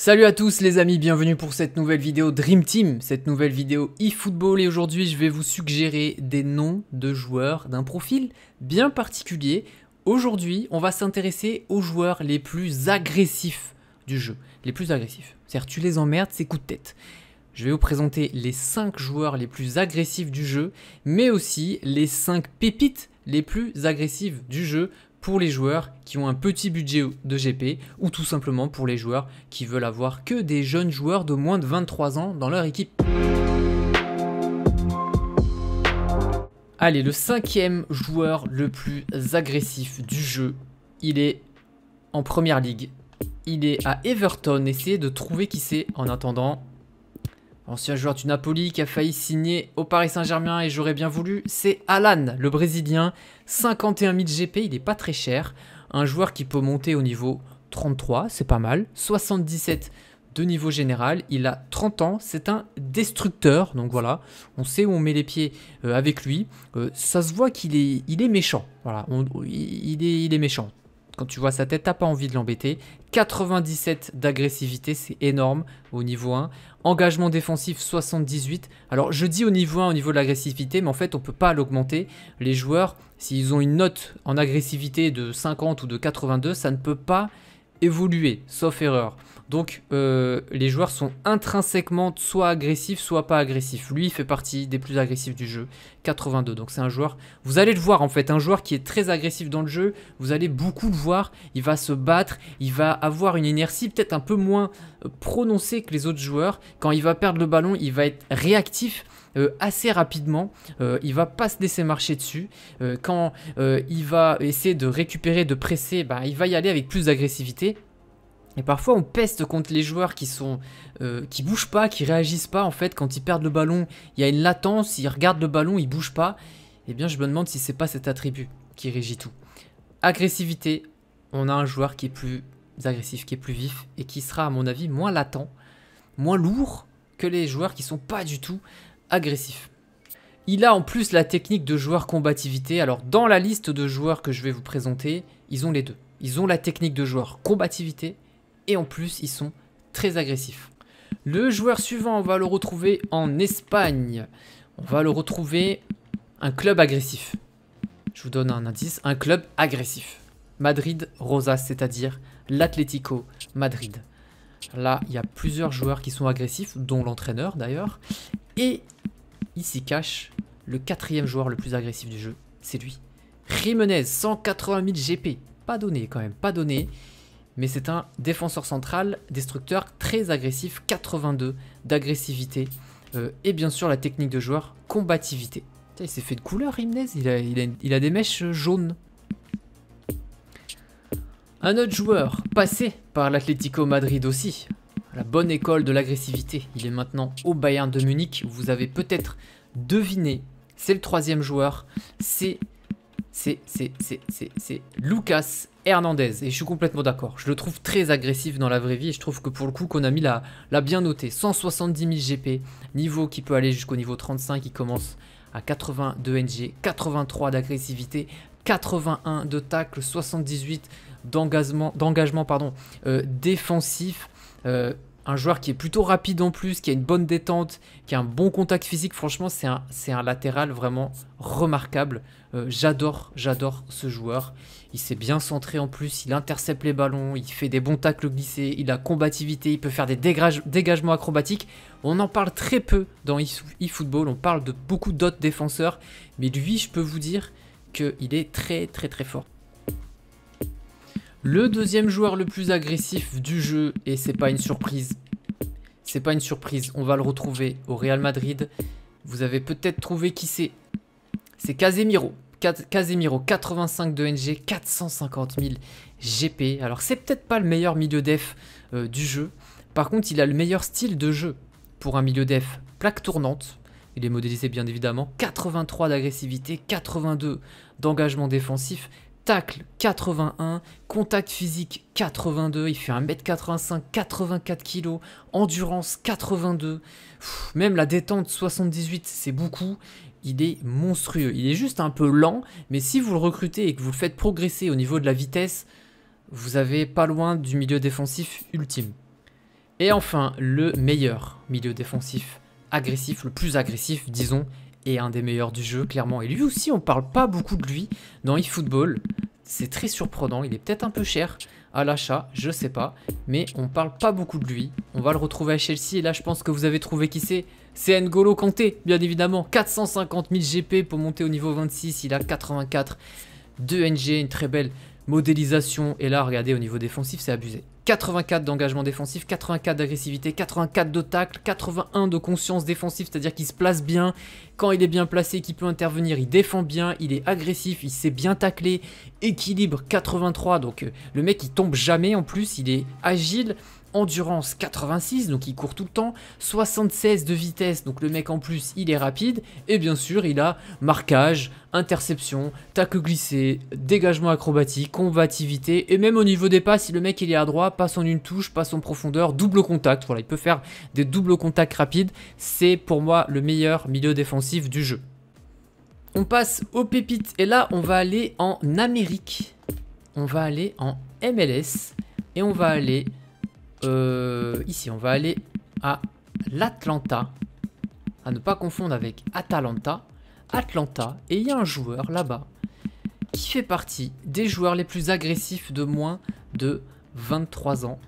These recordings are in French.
Salut à tous les amis, bienvenue pour cette nouvelle vidéo Dream Team, cette nouvelle vidéo eFootball et aujourd'hui je vais vous suggérer des noms de joueurs d'un profil bien particulier. Aujourd'hui on va s'intéresser aux joueurs les plus agressifs du jeu, les plus agressifs. C'est-à-dire tu les emmerdes, c'est coup de tête. Je vais vous présenter les 5 joueurs les plus agressifs du jeu, mais aussi les 5 pépites les plus agressives du jeu pour les joueurs qui ont un petit budget de GP ou tout simplement pour les joueurs qui veulent avoir que des jeunes joueurs de moins de 23 ans dans leur équipe. Allez, le cinquième joueur le plus agressif du jeu, il est en première ligue. Il est à Everton, essayez de trouver qui c'est en attendant. Ancien joueur du Napoli qui a failli signer au Paris Saint-Germain et j'aurais bien voulu, c'est Alan, le Brésilien. 51 000 GP, il n'est pas très cher. Un joueur qui peut monter au niveau 33, c'est pas mal. 77 de niveau général, il a 30 ans, c'est un destructeur, donc voilà, on sait où on met les pieds euh, avec lui. Euh, ça se voit qu'il est, il est méchant, voilà, il, est, il est méchant. Quand tu vois sa tête, t'as pas envie de l'embêter. 97 d'agressivité, c'est énorme au niveau 1. Engagement défensif, 78. Alors je dis au niveau 1 au niveau de l'agressivité, mais en fait on peut pas l'augmenter. Les joueurs, s'ils ont une note en agressivité de 50 ou de 82, ça ne peut pas évoluer, sauf erreur. Donc euh, les joueurs sont intrinsèquement soit agressifs, soit pas agressifs. Lui il fait partie des plus agressifs du jeu, 82. Donc c'est un joueur, vous allez le voir en fait, un joueur qui est très agressif dans le jeu, vous allez beaucoup le voir, il va se battre, il va avoir une inertie peut-être un peu moins euh, prononcée que les autres joueurs. Quand il va perdre le ballon, il va être réactif euh, assez rapidement. Euh, il va pas se laisser marcher dessus. Euh, quand il va essayer de récupérer, de presser, bah, il va y aller avec plus d'agressivité. Et parfois on peste contre les joueurs qui sont qui bougent pas, qui réagissent pas en fait quand ils perdent le ballon, il y a une latence, ils regardent le ballon, ils bougent pas. Et eh bien je me demande si c'est pas cet attribut qui régit tout. Agressivité, on a un joueur qui est plus agressif, qui est plus vif et qui sera à mon avis moins latent, moins lourd que les joueurs qui sont pas du tout agressif. Il a en plus la technique de joueur combativité. Alors dans la liste de joueurs que je vais vous présenter, ils ont les deux. Ils ont la technique de joueur combativité et en plus ils sont très agressifs. Le joueur suivant, on va le retrouver en Espagne. On va le retrouver un club agressif. Je vous donne un indice, un club agressif. Madrid rosa c'est-à-dire l'Atlético Madrid. Là, il y a plusieurs joueurs qui sont agressifs, dont l'entraîneur d'ailleurs. Et il s'y cache le quatrième joueur le plus agressif du jeu, c'est lui. Rimenez, 180 000 GP. Pas donné quand même, pas donné. Mais c'est un défenseur central, destructeur très agressif, 82 d'agressivité. Euh, et bien sûr la technique de joueur, combativité. il s'est fait de couleur Jiménez, il a, il a des mèches euh, jaunes. Un autre joueur, passé par l'Atlético Madrid aussi, la bonne école de l'agressivité. Il est maintenant au Bayern de Munich. Vous avez peut-être deviné, c'est le troisième joueur, c'est c'est c'est, c'est, Lucas Hernandez. Et je suis complètement d'accord. Je le trouve très agressif dans la vraie vie. Et je trouve que pour le coup, qu'on a Konami l'a bien noté. 170 000 GP, niveau qui peut aller jusqu'au niveau 35. Il commence à 82 NG, 83 d'agressivité, 81 de tacle, 78 d'engagement d'engagement pardon euh, défensif. Euh, un joueur qui est plutôt rapide en plus, qui a une bonne détente, qui a un bon contact physique. Franchement, c'est un, un, latéral vraiment remarquable. Euh, j'adore, j'adore ce joueur. Il s'est bien centré en plus, il intercepte les ballons, il fait des bons tacles glissés, il a combativité, il peut faire des dégagements acrobatiques. On en parle très peu dans e-, eFootball, on parle de beaucoup d'autres défenseurs, mais lui, je peux vous dire qu'il est très très très fort. Le deuxième joueur le plus agressif du jeu, et c'est pas une surprise, c'est pas une surprise, on va le retrouver au Real Madrid. Vous avez peut-être trouvé qui c'est. C'est Casemiro. Casemiro, 85 de NG, 450 000 GP. Alors c'est peut-être pas le meilleur milieu def euh, du jeu. Par contre, il a le meilleur style de jeu pour un milieu def. Plaque tournante, il est modélisé bien évidemment, 83 d'agressivité, 82 d'engagement défensif, tacle 81, contact physique 82, il fait 1m85, 84 kg, endurance 82, même la détente 78, c'est beaucoup. Il est monstrueux, il est juste un peu lent, mais si vous le recrutez et que vous le faites progresser au niveau de la vitesse, vous avez pas loin du milieu défensif ultime. Et enfin, le meilleur milieu défensif agressif, le plus agressif, disons, et un des meilleurs du jeu, clairement. Et lui aussi, on parle pas beaucoup de lui dans eFootball. C'est très surprenant, il est peut-être un peu cher à l'achat, je sais pas, mais on parle pas beaucoup de lui. On va le retrouver à Chelsea et là je pense que vous avez trouvé qui c'est. C'est N'Golo Kanté, bien évidemment. 450 000 GP pour monter au niveau 26, il a 84 2 NG, une très belle modélisation, et là, regardez, au niveau défensif, c'est abusé. 84 d'engagement défensif, 84 d'agressivité, 84 de tacle, 81 de conscience défensive, c'est-à-dire qu'il se place bien. Quand il est bien placé, qu'il peut intervenir, il défend bien, il est agressif, il sait bien tacler. Équilibre 83, donc euh, le mec il tombe jamais en plus, il est agile endurance 86, donc il court tout le temps, 76 de vitesse, donc le mec en plus il est rapide, et bien sûr il a marquage, interception, tacle glissé, dégagement acrobatique, combativité, et même au niveau des passes, si le mec il est à droite, passe en une touche, passe en profondeur, double contact, voilà, il peut faire des doubles contacts rapides, c'est pour moi le meilleur milieu défensif du jeu. On passe aux pépites, et là on va aller en Amérique, on va aller en MLS, et on va aller euh, ici, on va aller à l'Atlanta. À ne pas confondre avec Atalanta. Atlanta. Et il y a un joueur là-bas qui fait partie des joueurs les plus agressifs de moins de 23 ans.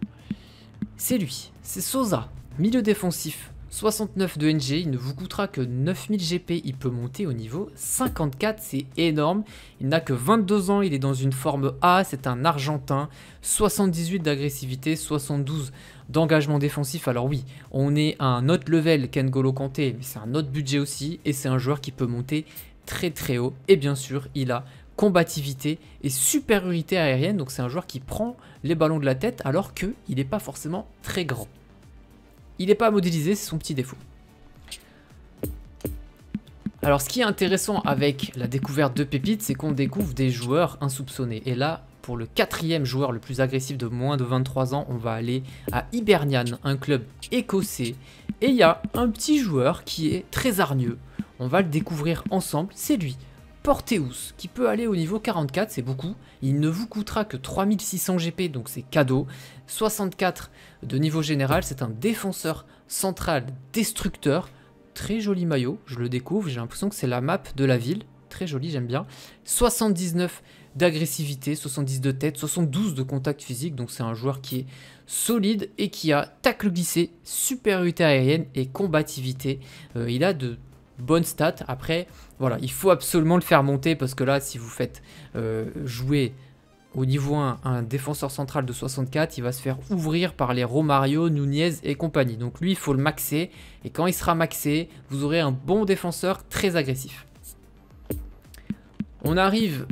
C'est lui, c'est Sosa, milieu défensif 69 de NG, il ne vous coûtera que 9000 GP, il peut monter au niveau 54, c'est énorme. Il n'a que 22 ans, il est dans une forme A, c'est un Argentin. 78 d'agressivité, 72 d'engagement défensif. Alors oui, on est à un autre level qu'Engolo Kanté, mais c'est un autre budget aussi, et c'est un joueur qui peut monter très très haut. Et bien sûr, il a combativité et supériorité aérienne, donc c'est un joueur qui prend les ballons de la tête alors qu'il n'est pas forcément très grand. Il n'est pas modélisé, c'est son petit défaut. Alors ce qui est intéressant avec la découverte de pépites, c'est qu'on découvre des joueurs insoupçonnés. Et là, pour le quatrième joueur le plus agressif de moins de 23 ans, on va aller à Hibernian, un club écossais. Et il y a un petit joueur qui est très hargneux. On va le découvrir ensemble, c'est lui. Porteus qui peut aller au niveau 44, c'est beaucoup. Il ne vous coûtera que 3600 GP, donc c'est cadeau. 64 de niveau général, c'est un défenseur central destructeur. Très joli maillot, je le découvre, j'ai l'impression que c'est la map de la ville. Très joli, j'aime bien. 79 d'agressivité, 70 de tête, 72 de contact physique, donc c'est un joueur qui est solide et qui a tacle glissé, supériorité aérienne et combativité. Euh, il a de bonne stat. Après, voilà, il faut absolument le faire monter parce que là, si vous faites euh, jouer au niveau 1 un défenseur central de 64, il va se faire ouvrir par les Romario, Nunez et compagnie. Donc lui, il faut le maxer. Et quand il sera maxé, vous aurez un bon défenseur très agressif. On arrive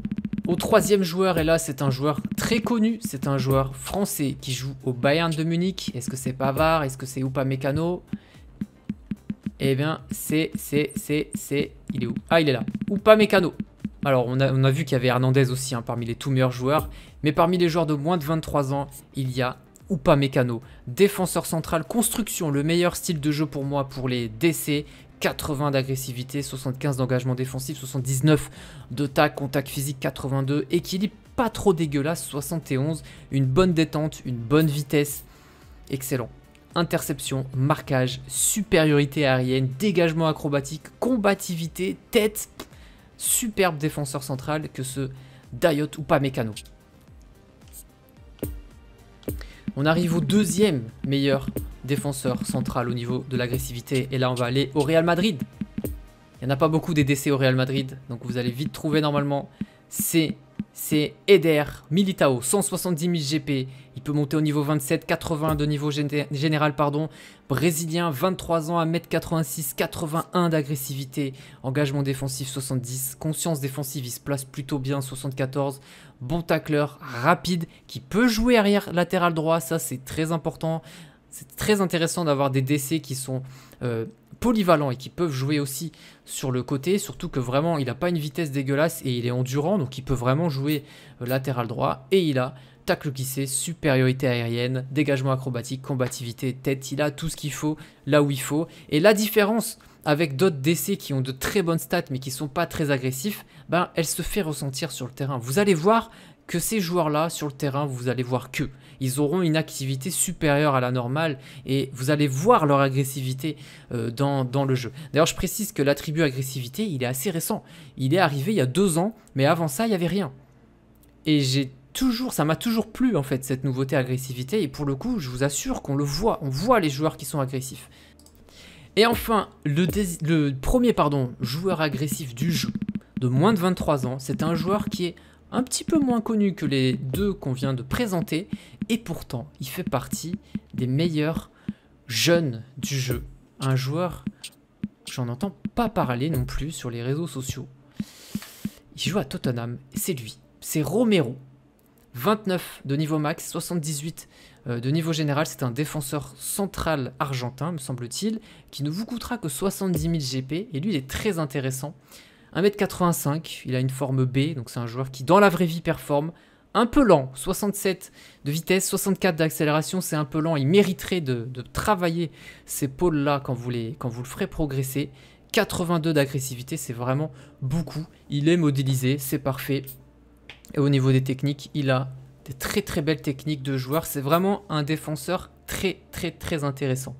au troisième joueur, et là c'est un joueur très connu, c'est un joueur français qui joue au Bayern de Munich. Est-ce que c'est Pavard Est-ce que c'est Upamecano eh bien, c'est, c'est, c'est, c'est... Il est où Ah, il est là. Ou pas Mécano. Alors, on a, on a vu qu'il y avait Hernandez aussi hein, parmi les tout meilleurs joueurs. Mais parmi les joueurs de moins de 23 ans, il y a ou pas Mécano. Défenseur central, construction, le meilleur style de jeu pour moi pour les DC. 80 d'agressivité, 75 d'engagement défensif, 79 de tac, contact physique, 82, équilibre pas trop dégueulasse, 71, une bonne détente, une bonne vitesse, excellent interception, marquage, supériorité aérienne, dégagement acrobatique, combativité, tête. Superbe défenseur central que ce Dayot ou pas Mécano. On arrive au deuxième meilleur défenseur central au niveau de l'agressivité. Et là, on va aller au Real Madrid. Il n'y en a pas beaucoup des décès au Real Madrid. Donc vous allez vite trouver normalement ces c'est Eder, Militao, 170 000 GP. Il peut monter au niveau 27, 80 de niveau général, pardon. Brésilien, 23 ans, 1m86, 81 d'agressivité. Engagement défensif, 70. Conscience défensive, il se place plutôt bien, 74. Bon tacleur, rapide, qui peut jouer arrière latéral droit. Ça, c'est très important. C'est très intéressant d'avoir des décès qui sont... Euh, polyvalent et qui peuvent jouer aussi sur le côté, surtout que vraiment il n'a pas une vitesse dégueulasse et il est endurant, donc il peut vraiment jouer euh, latéral droit et il a tacle glissé, supériorité aérienne, dégagement acrobatique, combativité, tête, il a tout ce qu'il faut là où il faut. Et la différence avec d'autres DC qui ont de très bonnes stats mais qui sont pas très agressifs, ben elle se fait ressentir sur le terrain. Vous allez voir que ces joueurs-là, sur le terrain, vous allez voir que ils auront une activité supérieure à la normale et vous allez voir leur agressivité euh, dans, le jeu. D'ailleurs, je précise que l'attribut agressivité, il est assez récent. Il est arrivé il y a deux ans, mais avant ça, il n'y avait rien. Et j'ai toujours, ça m'a toujours plu en fait cette nouveauté agressivité et pour le coup, je vous assure qu'on le voit, on voit les joueurs qui sont agressifs. Et enfin, le, premier pardon, joueur agressif du jeu de moins de 23 ans, c'est un joueur qui est un petit peu moins connu que les deux qu'on vient de présenter, et pourtant il fait partie des meilleurs jeunes du jeu. Un joueur, j'en entends pas parler non plus sur les réseaux sociaux. Il joue à Tottenham, c'est lui, c'est Romero. 29 de niveau max, 78 euh, de niveau général, c'est un défenseur central argentin, me semble-t-il, qui ne vous coûtera que 70 000 GP, et lui il est très intéressant 1m85, il a une forme B, donc c'est un joueur qui dans la vraie vie performe. Un peu lent, 67 de vitesse, 64 d'accélération, c'est un peu lent. Il mériterait de, travailler ces pôles-là quand, vous quand vous le ferez progresser. 82 d'agressivité, c'est vraiment beaucoup. Il est modélisé, c'est parfait. Et au niveau des techniques, il a des très très belles techniques de joueur. C'est vraiment un défenseur très très très intéressant.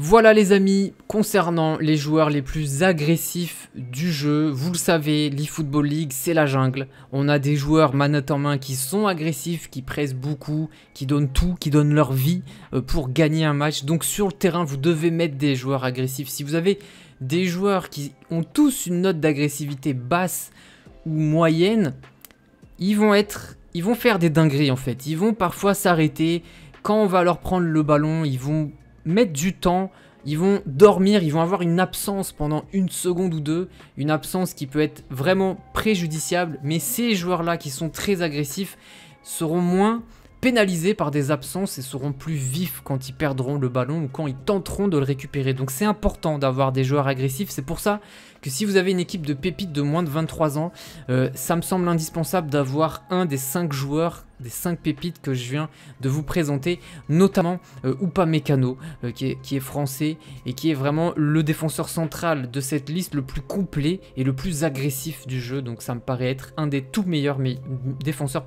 Voilà les amis, concernant les joueurs les plus agressifs du jeu, vous le savez, l'eFootball League c'est la jungle. On a des joueurs manette en main qui sont agressifs, qui pressent beaucoup, qui donnent tout, qui donnent leur vie euh, pour gagner un match. Donc sur le terrain, vous devez mettre des joueurs agressifs. Si vous avez des joueurs qui ont tous une note d'agressivité basse ou moyenne, ils vont être... Ils vont faire des dingueries en fait. Ils vont parfois s'arrêter. Quand on va leur prendre le ballon, ils vont mettre du temps, ils vont dormir, ils vont avoir une absence pendant une seconde ou deux, une absence qui peut être vraiment préjudiciable, mais ces joueurs-là qui sont très agressifs seront moins pénalisés par des absences et seront plus vifs quand ils perdront le ballon ou quand ils tenteront de le récupérer. Donc c'est important d'avoir des joueurs agressifs. C'est pour ça que si vous avez une équipe de pépites de moins de 23 ans, euh, ça me semble indispensable d'avoir un des cinq joueurs des 5 pépites que je viens de vous présenter, notamment ou euh, Upa Mécano, euh, qui, est, français et qui est vraiment le défenseur central de cette liste, le plus complet et le plus agressif du jeu. Donc ça me paraît être un des tout meilleurs mm, défenseurs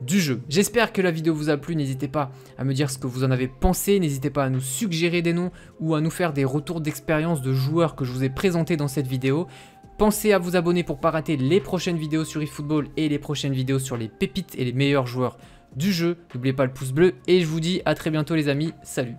du jeu. J'espère que la vidéo vous a plu, n'hésitez pas à me dire ce que vous en avez pensé, n'hésitez pas à nous suggérer des noms ou à nous faire des retours d'expérience de joueurs que je vous ai présentés dans cette vidéo. Pensez à vous abonner pour ne pas rater les prochaines vidéos sur eFootball et les prochaines vidéos sur les pépites et les meilleurs joueurs du jeu. N'oubliez pas le pouce bleu et je vous dis à très bientôt les amis. Salut